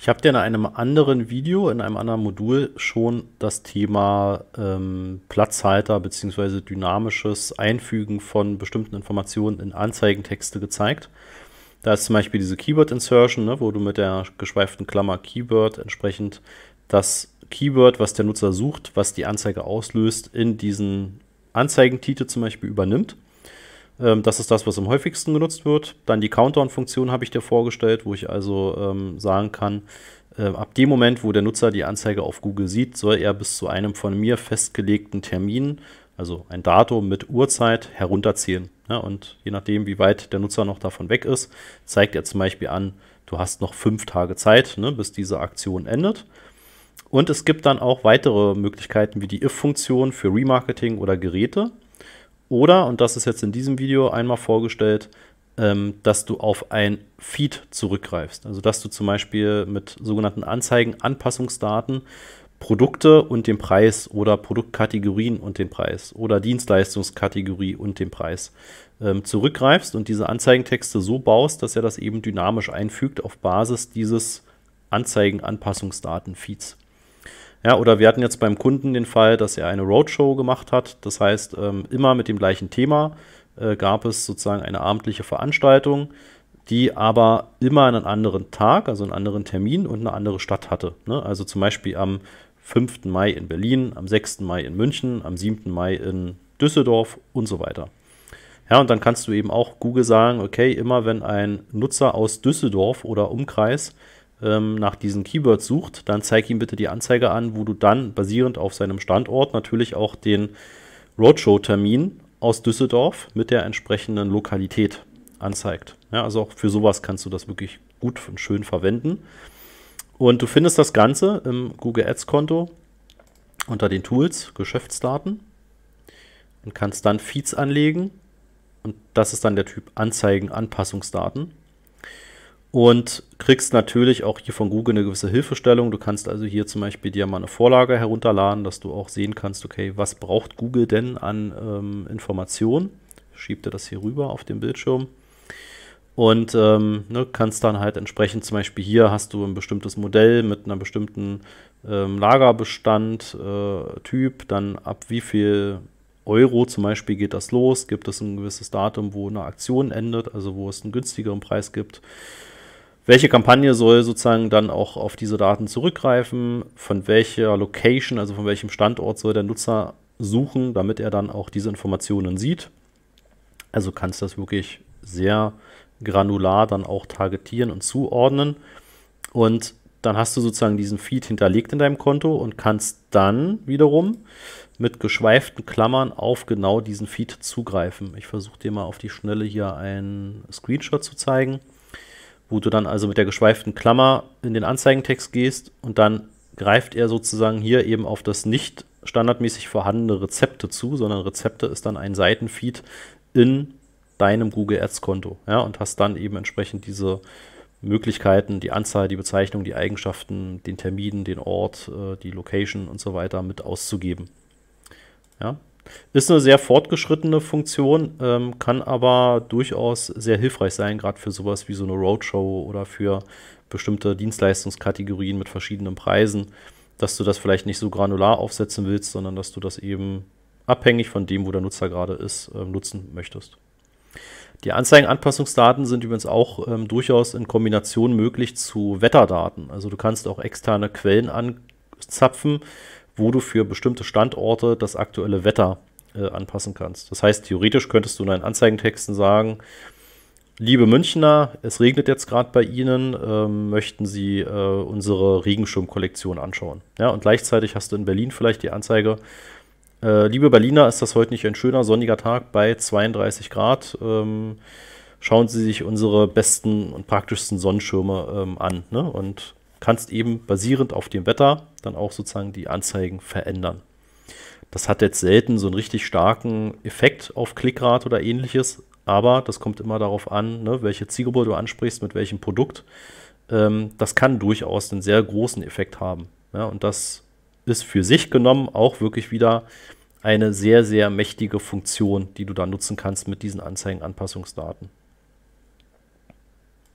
Ich habe dir in einem anderen Video, in einem anderen Modul schon das Thema ähm, Platzhalter bzw. dynamisches Einfügen von bestimmten Informationen in Anzeigentexte gezeigt. Da ist zum Beispiel diese Keyword Insertion, ne, wo du mit der geschweiften Klammer Keyword entsprechend das Keyword, was der Nutzer sucht, was die Anzeige auslöst, in diesen Anzeigentitel zum Beispiel übernimmt. Ähm, das ist das, was am häufigsten genutzt wird. Dann die Countdown-Funktion habe ich dir vorgestellt, wo ich also ähm, sagen kann, äh, ab dem Moment, wo der Nutzer die Anzeige auf Google sieht, soll er bis zu einem von mir festgelegten Termin, also ein Datum mit Uhrzeit, herunterzählen. Ja, und je nachdem, wie weit der Nutzer noch davon weg ist, zeigt er zum Beispiel an, du hast noch fünf Tage Zeit, ne, bis diese Aktion endet. Und es gibt dann auch weitere Möglichkeiten wie die If-Funktion für Remarketing oder Geräte. Oder, und das ist jetzt in diesem Video einmal vorgestellt, ähm, dass du auf ein Feed zurückgreifst. Also dass du zum Beispiel mit sogenannten Anzeigen, Anpassungsdaten, Produkte und den Preis oder Produktkategorien und den Preis oder Dienstleistungskategorie und den Preis ähm, zurückgreifst und diese Anzeigentexte so baust, dass er das eben dynamisch einfügt auf Basis dieses anzeigen anpassungsdaten feeds ja, oder wir hatten jetzt beim Kunden den Fall, dass er eine Roadshow gemacht hat. Das heißt, ähm, immer mit dem gleichen Thema äh, gab es sozusagen eine abendliche Veranstaltung, die aber immer einen anderen Tag, also einen anderen Termin und eine andere Stadt hatte. Ne? Also zum Beispiel am 5. Mai in Berlin, am 6. Mai in München, am 7. Mai in Düsseldorf und so weiter. Ja, und dann kannst du eben auch Google sagen, okay, immer wenn ein Nutzer aus Düsseldorf oder Umkreis ähm, nach diesen Keywords sucht, dann zeig ihm bitte die Anzeige an, wo du dann basierend auf seinem Standort natürlich auch den Roadshow-Termin aus Düsseldorf mit der entsprechenden Lokalität anzeigt. Ja, also auch für sowas kannst du das wirklich gut und schön verwenden. Und du findest das Ganze im Google Ads Konto unter den Tools Geschäftsdaten und kannst dann Feeds anlegen. Und das ist dann der Typ Anzeigen, Anpassungsdaten und kriegst natürlich auch hier von Google eine gewisse Hilfestellung. Du kannst also hier zum Beispiel dir mal eine Vorlage herunterladen, dass du auch sehen kannst, okay, was braucht Google denn an ähm, Informationen? Schieb dir das hier rüber auf den Bildschirm und ähm, ne, kannst dann halt entsprechend zum Beispiel hier hast du ein bestimmtes Modell mit einer bestimmten ähm, Lagerbestand, äh, Typ, dann ab wie viel Euro zum Beispiel geht das los, gibt es ein gewisses Datum, wo eine Aktion endet, also wo es einen günstigeren Preis gibt welche Kampagne soll sozusagen dann auch auf diese Daten zurückgreifen? Von welcher Location, also von welchem Standort soll der Nutzer suchen, damit er dann auch diese Informationen sieht? Also kannst du das wirklich sehr granular dann auch targetieren und zuordnen. Und dann hast du sozusagen diesen Feed hinterlegt in deinem Konto und kannst dann wiederum mit geschweiften Klammern auf genau diesen Feed zugreifen. Ich versuche dir mal auf die Schnelle hier einen Screenshot zu zeigen wo du dann also mit der geschweiften Klammer in den Anzeigentext gehst und dann greift er sozusagen hier eben auf das nicht standardmäßig vorhandene Rezepte zu, sondern Rezepte ist dann ein Seitenfeed in deinem Google Ads Konto, ja, und hast dann eben entsprechend diese Möglichkeiten, die Anzahl, die Bezeichnung, die Eigenschaften, den Termin, den Ort, äh, die Location und so weiter mit auszugeben. Ja, ist eine sehr fortgeschrittene Funktion, ähm, kann aber durchaus sehr hilfreich sein, gerade für sowas wie so eine Roadshow oder für bestimmte Dienstleistungskategorien mit verschiedenen Preisen, dass du das vielleicht nicht so granular aufsetzen willst, sondern dass du das eben abhängig von dem, wo der Nutzer gerade ist, äh, nutzen möchtest. Die Anzeigenanpassungsdaten sind übrigens auch ähm, durchaus in Kombination möglich zu Wetterdaten. Also du kannst auch externe Quellen anzapfen wo du für bestimmte Standorte das aktuelle Wetter äh, anpassen kannst. Das heißt, theoretisch könntest du in deinen Anzeigentexten sagen, liebe Münchner, es regnet jetzt gerade bei Ihnen, äh, möchten Sie äh, unsere Regenschirmkollektion anschauen. Ja, und gleichzeitig hast du in Berlin vielleicht die Anzeige, äh, liebe Berliner, ist das heute nicht ein schöner sonniger Tag bei 32 Grad? Ähm, schauen Sie sich unsere besten und praktischsten Sonnenschirme ähm, an. Ne? Und kannst eben basierend auf dem Wetter dann auch sozusagen die Anzeigen verändern. Das hat jetzt selten so einen richtig starken Effekt auf Klickrate oder ähnliches, aber das kommt immer darauf an, ne, welche Zielgruppe du ansprichst, mit welchem Produkt. Ähm, das kann durchaus einen sehr großen Effekt haben. Ja, und das ist für sich genommen auch wirklich wieder eine sehr, sehr mächtige Funktion, die du da nutzen kannst mit diesen Anzeigenanpassungsdaten.